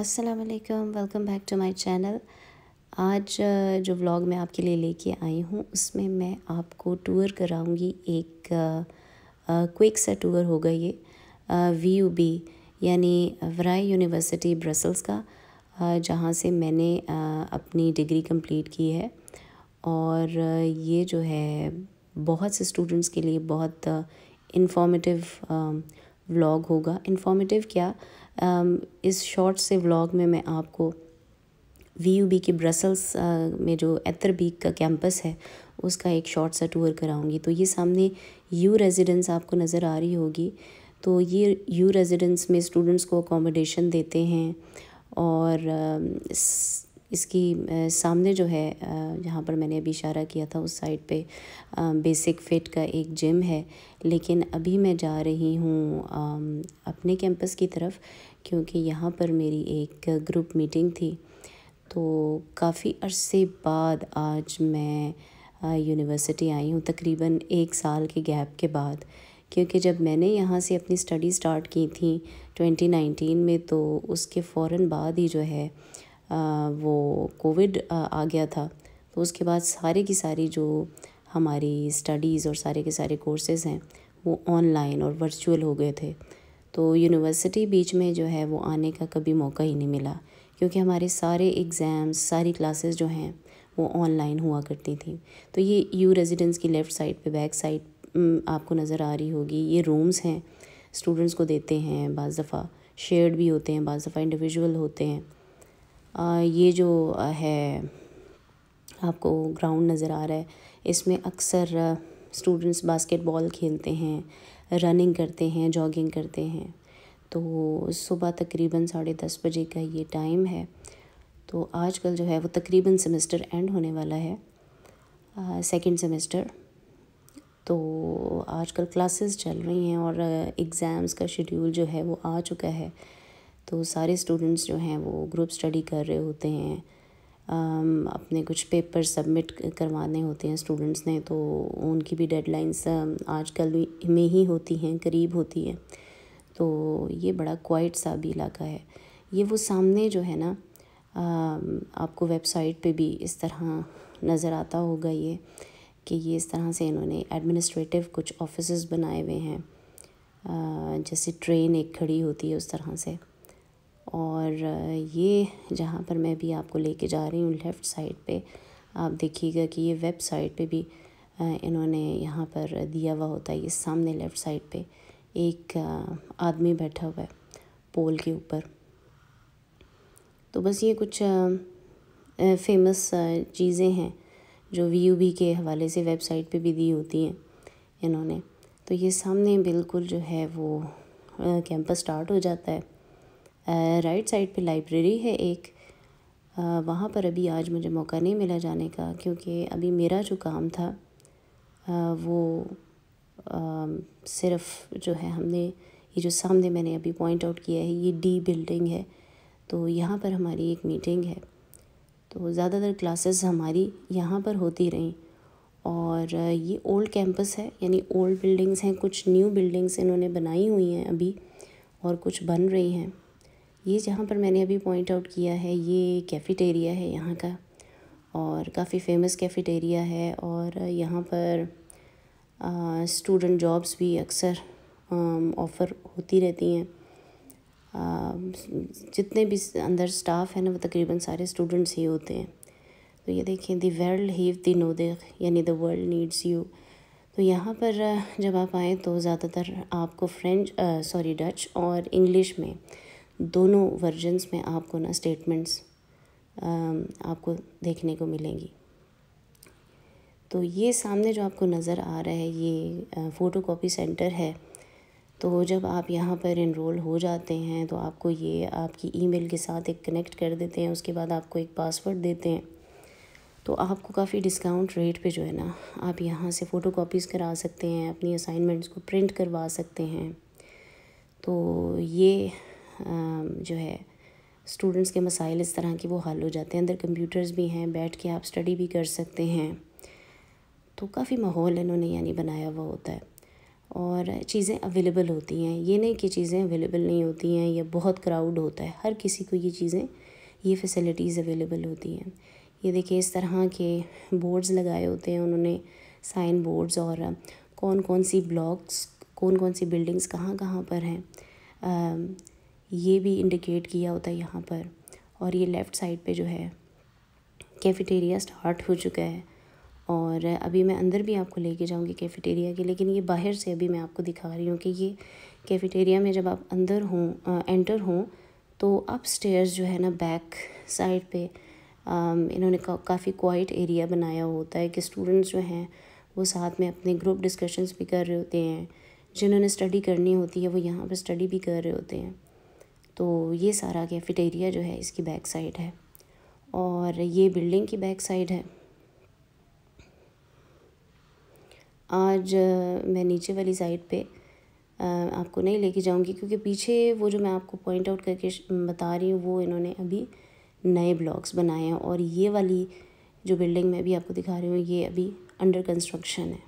अस्सलाम वालेकुम welcome back to my channel आज जो व्लॉग मैं आपके लिए लेके आई हूँ उसमें मैं आपको टूर कराऊँगी एक क्विक सा टूर होगा ये वी यू बी यानी वराई यूनिवर्सिटी ब्रसल्स का जहाँ से मैंने अपनी डिग्री कंप्लीट की है और ये जो है बहुत से स्टूडेंट्स के लिए बहुत इन्फॉर्मेटिव व्लॉग होगा इन्फॉर्मेटिव क्या um, इस शॉर्ट से व्लॉग में मैं आपको वी यू बी के ब्रसल्स uh, में जो बीक का कैंपस है उसका एक शॉर्ट सा टूर कराऊंगी तो ये सामने यू रेजिडेंस आपको नज़र आ रही होगी तो ये यू रेजिडेंस में स्टूडेंट्स को अकोमोडेशन देते हैं और um, इसकी सामने जो है जहाँ पर मैंने अभी इशारा किया था उस साइड पे बेसिक फिट का एक जिम है लेकिन अभी मैं जा रही हूँ अपने कैंपस की तरफ क्योंकि यहाँ पर मेरी एक ग्रुप मीटिंग थी तो काफ़ी अरसे बाद आज मैं यूनिवर्सिटी आई हूँ तकरीबन एक साल के गैप के बाद क्योंकि जब मैंने यहाँ से अपनी स्टडी स्टार्ट की थी 2019 में तो उसके फ़ौर बाद ही जो है वो कोविड आ गया था तो उसके बाद सारे की सारी जो हमारी स्टडीज़ और सारे के सारे कोर्सेज़ हैं वो ऑनलाइन और वर्चुअल हो गए थे तो यूनिवर्सिटी बीच में जो है वो आने का कभी मौका ही नहीं मिला क्योंकि हमारे सारे एग्ज़ाम्स सारी क्लासेस जो हैं वो ऑनलाइन हुआ करती थी तो ये यू रेजिडेंस की लेफ़्ट साइड पे बैक साइड आपको नज़र आ रही होगी ये रूम्स हैं स्टूडेंट्स को देते हैं बज़ दफ़ा शेयर्ड भी होते हैं बज़ दफ़ा इंडिविजुअल होते हैं ये जो है आपको ग्राउंड नज़र आ रहा है इसमें अक्सर स्टूडेंट्स बास्केटबॉल खेलते हैं रनिंग करते हैं जॉगिंग करते हैं तो सुबह तकरीबन साढ़े दस बजे का ये टाइम है तो आजकल जो है वो तकरीबन सेमेस्टर एंड होने वाला है सेकंड सेमेस्टर तो आजकल क्लासेस चल रही हैं और एग्ज़ाम्स का शेड्यूल जो है वो आ चुका है तो सारे स्टूडेंट्स जो हैं वो ग्रुप स्टडी कर रहे होते हैं अपने कुछ पेपर सबमिट करवाने होते हैं स्टूडेंट्स ने तो उनकी भी डेडलाइंस आजकल में ही होती हैं करीब होती हैं तो ये बड़ा क्वाइट सा भी इलाका है ये वो सामने जो है ना आपको वेबसाइट पे भी इस तरह नज़र आता होगा ये कि ये इस तरह से इन्होंने एडमिनिस्ट्रेटिव कुछ ऑफिस बनाए हुए हैं जैसे ट्रेन एक खड़ी होती है उस तरह से और ये जहाँ पर मैं भी आपको लेके जा रही हूँ लेफ़्ट साइड पे आप देखिएगा कि ये वेबसाइट पे भी इन्होंने यहाँ पर दिया हुआ होता है ये सामने लेफ़्ट साइड पे एक आदमी बैठा हुआ है पोल के ऊपर तो बस ये कुछ फेमस चीज़ें हैं जो वी के हवाले से वेबसाइट पे भी दी होती हैं इन्होंने तो ये सामने बिल्कुल जो है वो कैंपस स्टार्ट हो जाता है राइट साइड पे लाइब्रेरी है एक वहाँ पर अभी आज मुझे मौका नहीं मिला जाने का क्योंकि अभी मेरा जो काम था वो सिर्फ जो है हमने ये जो सामने मैंने अभी पॉइंट आउट किया है ये डी बिल्डिंग है तो यहाँ पर हमारी एक मीटिंग है तो ज़्यादातर क्लासेस हमारी यहाँ पर होती रहीं और ये ओल्ड कैंपस है यानी ओल्ड बिल्डिंग्स हैं कुछ न्यू बिल्डिंग्स इन्होंने बनाई हुई हैं अभी और कुछ बन रही हैं ये जहाँ पर मैंने अभी पॉइंट आउट किया है ये कैफ़ेटेरिया है यहाँ का और काफ़ी फेमस कैफ़ेटेरिया है और यहाँ पर स्टूडेंट जॉब्स भी अक्सर ऑफ़र होती रहती हैं जितने भी अंदर स्टाफ हैं ना वो तकरीबन सारे स्टूडेंट्स ही होते हैं तो ये देखें दी वर्ल्ड हीव दी नो देख यानी द वर्ल्ड नीड्स यू तो यहाँ पर जब आप आएँ तो ज़्यादातर आपको फ्रेंच सॉरी डच और इंग्लिश में दोनों वर्जन्स में आपको ना स्टेटमेंट्स आपको देखने को मिलेंगी तो ये सामने जो आपको नज़र आ रहा है ये फ़ोटो सेंटर है तो जब आप यहाँ पर इनरोल हो जाते हैं तो आपको ये आपकी ईमेल के साथ एक कनेक्ट कर देते हैं उसके बाद आपको एक पासवर्ड देते हैं तो आपको काफ़ी डिस्काउंट रेट पे जो है ना आप यहाँ से फ़ोटो कापीज़ करा सकते हैं अपनी असाइनमेंट्स को प्रिंट करवा सकते हैं तो ये जो है स्टूडेंट्स के मसाइल इस तरह के वो हल हो जाते हैं अंदर कंप्यूटर्स भी हैं बैठ के आप स्टडी भी कर सकते हैं तो काफ़ी माहौल इन्होंने यानी बनाया हुआ होता है और चीज़ें अवेलेबल होती हैं ये नहीं कि चीज़ें अवेलेबल नहीं होती हैं या बहुत क्राउड होता है हर किसी को ये चीज़ें ये फैसिलिटीज़ अवेलेबल होती हैं ये देखिए इस तरह के बोर्ड्स लगाए होते हैं उन्होंने साइन बोर्ड्स और कौन कौन सी ब्लॉक्स कौन कौन सी बिल्डिंग्स कहाँ कहाँ पर हैं ये भी इंडिकेट किया होता है यहाँ पर और ये लेफ़्ट साइड पे जो है कैफेटेरिया स्टार्ट हो चुका है और अभी मैं अंदर भी आपको लेके जाऊंगी कैफेटेरिया के लेकिन ये बाहर से अभी मैं आपको दिखा रही हूँ कि ये कैफेटेरिया में जब आप अंदर हों एंटर हों तो अप स्टेयर्स जो है ना बैक साइड पे आ, इन्होंने का, काफ़ी क्वाइट एरिया बनाया होता है कि स्टूडेंट्स जो हैं वो साथ में अपने ग्रुप डिस्कशंस भी कर रहे होते हैं जिन्होंने स्टडी करनी होती है वो यहाँ पर स्टडी भी कर रहे होते हैं तो ये सारा कैफेटेरिया जो है इसकी बैक साइड है और ये बिल्डिंग की बैक साइड है आज मैं नीचे वाली साइड पे आपको नहीं लेके जाऊंगी क्योंकि पीछे वो जो मैं आपको पॉइंट आउट करके बता रही हूँ वो इन्होंने अभी नए ब्लॉक्स बनाए हैं और ये वाली जो बिल्डिंग मैं अभी आपको दिखा रही हूँ ये अभी अंडर कंस्ट्रक्शन है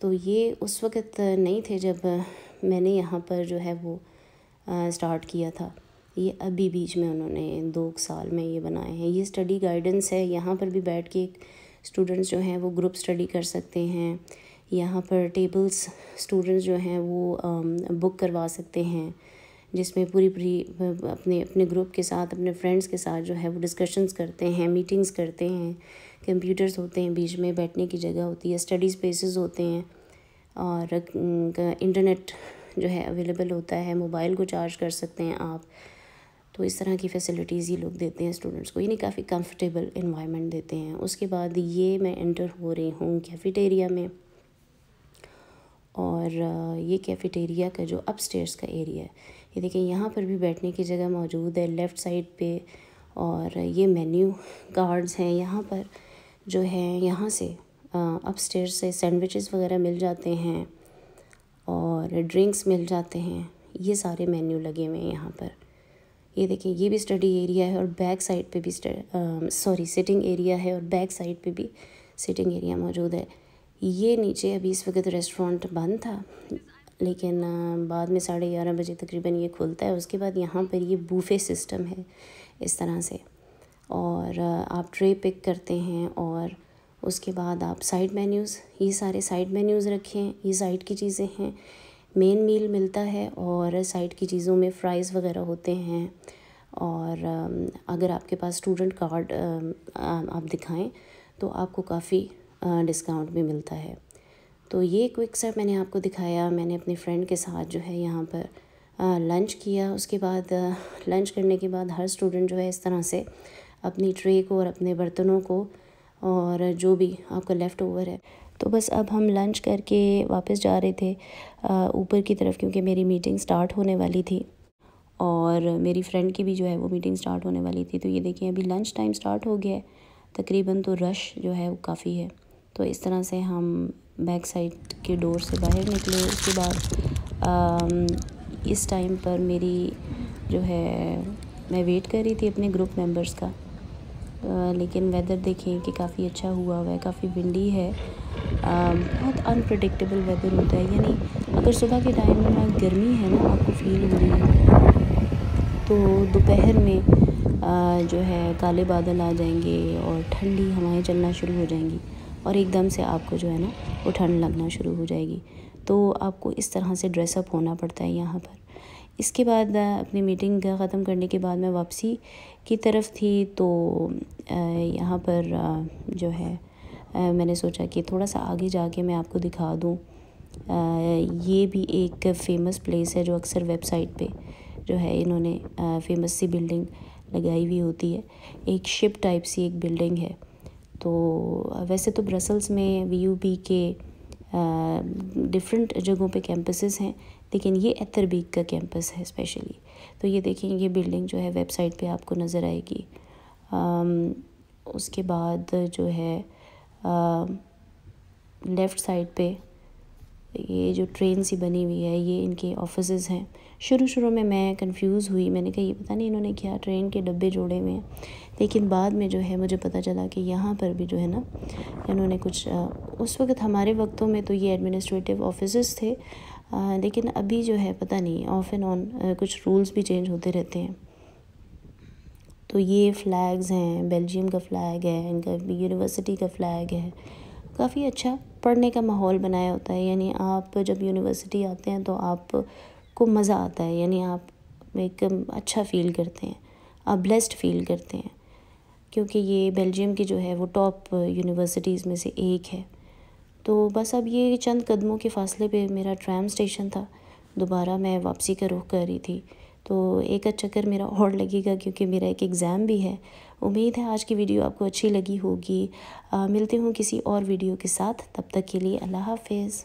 तो ये उस वक्त नहीं थे जब मैंने यहाँ पर जो है वो स्टार्ट किया था ये अभी बीच में उन्होंने दो साल में ये बनाए हैं ये स्टडी गाइडेंस है यहाँ पर भी बैठ के स्टूडेंट्स जो हैं वो ग्रुप स्टडी कर सकते हैं यहाँ पर टेबल्स स्टूडेंट्स जो हैं वो बुक करवा सकते हैं जिसमें पूरी पूरी अपने अपने ग्रुप के साथ अपने फ्रेंड्स के साथ जो है वो डिस्कशंस करते हैं मीटिंग्स करते हैं कंप्यूटर्स होते हैं बीच में बैठने की जगह होती है स्टडी स्पेसेस होते हैं और इंटरनेट जो है अवेलेबल होता है मोबाइल को चार्ज कर सकते हैं आप तो इस तरह की फैसिलिटीज़ ये लोग देते हैं स्टूडेंट्स को यानी काफ़ी कंफर्टेबल इन्वायरमेंट देते हैं उसके बाद ये मैं एंटर हो रही हूँ कैफेटेरिया में और ये कैफेटेरिया का जो अपस्टेयर्स का एरिया है ये देखिए यहाँ पर भी बैठने की जगह मौजूद है लेफ़्ट साइड पे और ये मेन्यू कार्ड्स हैं यहाँ पर जो है यहाँ से अपस्टेयर से सैंडविचेस वगैरह मिल जाते हैं और ड्रिंक्स मिल जाते हैं ये सारे मेन्यू लगे हुए हैं यहाँ पर ये देखिए ये भी स्टडी एरिया है और बैक साइड पे भी सॉरी सिटिंग एरिया है और बैक साइड पे भी सिटिंग एरिया मौजूद है ये नीचे अभी इस वक्त रेस्टोरेंट बंद था लेकिन बाद में साढ़े ग्यारह बजे तकरीबन ये खुलता है उसके बाद यहाँ पर ये बूफे सिस्टम है इस तरह से और आप ट्रे पिक करते हैं और उसके बाद आप साइड मेन्यूज़ ये सारे साइड मेन्यूज़ रखें ये साइड की चीज़ें हैं मेन मील मिलता है और साइड की चीज़ों में फ्राइज़ वगैरह होते हैं और अगर आपके पास स्टूडेंट कार्ड आप दिखाएं तो आपको काफ़ी डिस्काउंट भी मिलता है तो ये क्विक सर मैंने आपको दिखाया मैंने अपने फ्रेंड के साथ जो है यहाँ पर लंच किया उसके बाद लंच करने के बाद हर स्टूडेंट जो है इस तरह से अपनी ट्रे को और अपने बर्तनों को और जो भी आपका लेफ़्ट ओवर है तो बस अब हम लंच करके वापस जा रहे थे ऊपर की तरफ क्योंकि मेरी मीटिंग स्टार्ट होने वाली थी और मेरी फ्रेंड की भी जो है वो मीटिंग स्टार्ट होने वाली थी तो ये देखिए अभी लंच टाइम स्टार्ट हो गया है तकरीबन तो रश जो है वो काफ़ी है तो इस तरह से हम बैक साइड के डोर से बाहर निकले उसके बाद इस टाइम पर मेरी जो है मैं वेट कर रही थी अपने ग्रुप मेंबर्स का लेकिन वेदर देखें कि काफ़ी अच्छा हुआ हुआ है काफ़ी विंडी है बहुत अनप्रडिक्टेबल वेदर होता है यानी अगर सुबह के टाइम में गर्मी है ना आपको फील हो रही है तो दोपहर में आ, जो है काले बादल आ जाएंगे और ठंडी हवाएं चलना शुरू हो जाएंगी और एकदम से आपको जो है ना वो ठंड लगना शुरू हो जाएगी तो आपको इस तरह से ड्रेसअप होना पड़ता है यहाँ पर इसके बाद अपनी मीटिंग ख़त्म करने के बाद मैं वापसी की तरफ थी तो यहाँ पर जो है मैंने सोचा कि थोड़ा सा आगे जाके मैं आपको दिखा दूँ ये भी एक फ़ेमस प्लेस है जो अक्सर वेबसाइट पे जो है इन्होंने फेमस सी बिल्डिंग लगाई हुई होती है एक शिप टाइप सी एक बिल्डिंग है तो वैसे तो ब्रसल्स में वी के डिफरेंट जगहों पे कैंपसेस हैं लेकिन ये एतरबीक का कैंपस है स्पेशली तो ये देखें ये बिल्डिंग जो है वेबसाइट पे आपको नज़र आएगी उसके बाद जो है लेफ़्ट साइड पे ये जो ट्रेन सी बनी हुई है ये इनके ऑफिस हैं शुरू शुरू में मैं कंफ्यूज हुई मैंने कहा ये पता नहीं इन्होंने क्या ट्रेन के डब्बे जोड़े हुए हैं लेकिन बाद में जो है मुझे पता चला कि यहाँ पर भी जो है ना इन्होंने कुछ उस वक्त हमारे वक्तों में तो ये एडमिनिस्ट्रेटिव ऑफिस थे आ, लेकिन अभी जो है पता नहीं ऑफ एंड ऑन कुछ रूल्स भी चेंज होते रहते हैं तो ये फ्लैग्स हैं बेल्जियम का फ्लैग है इनका यूनिवर्सिटी का फ्लैग है काफ़ी अच्छा पढ़ने का माहौल बनाया होता है यानी आप जब यूनिवर्सिटी आते हैं तो आप को मज़ा आता है यानी आप एक अच्छा फील करते हैं आप ब्लेस्ड फील करते हैं क्योंकि ये बेल्जियम की जो है वो टॉप यूनिवर्सिटीज़ में से एक है तो बस अब ये चंद कदमों के फासले पे मेरा ट्रैम स्टेशन था दोबारा मैं वापसी का रुख कर रही थी तो एक चक्कर मेरा और लगेगा क्योंकि मेरा एक एग्ज़ाम भी है उम्मीद है आज की वीडियो आपको अच्छी लगी होगी मिलती मिलते हूँ किसी और वीडियो के साथ तब तक के लिए अल्लाह हाफिज़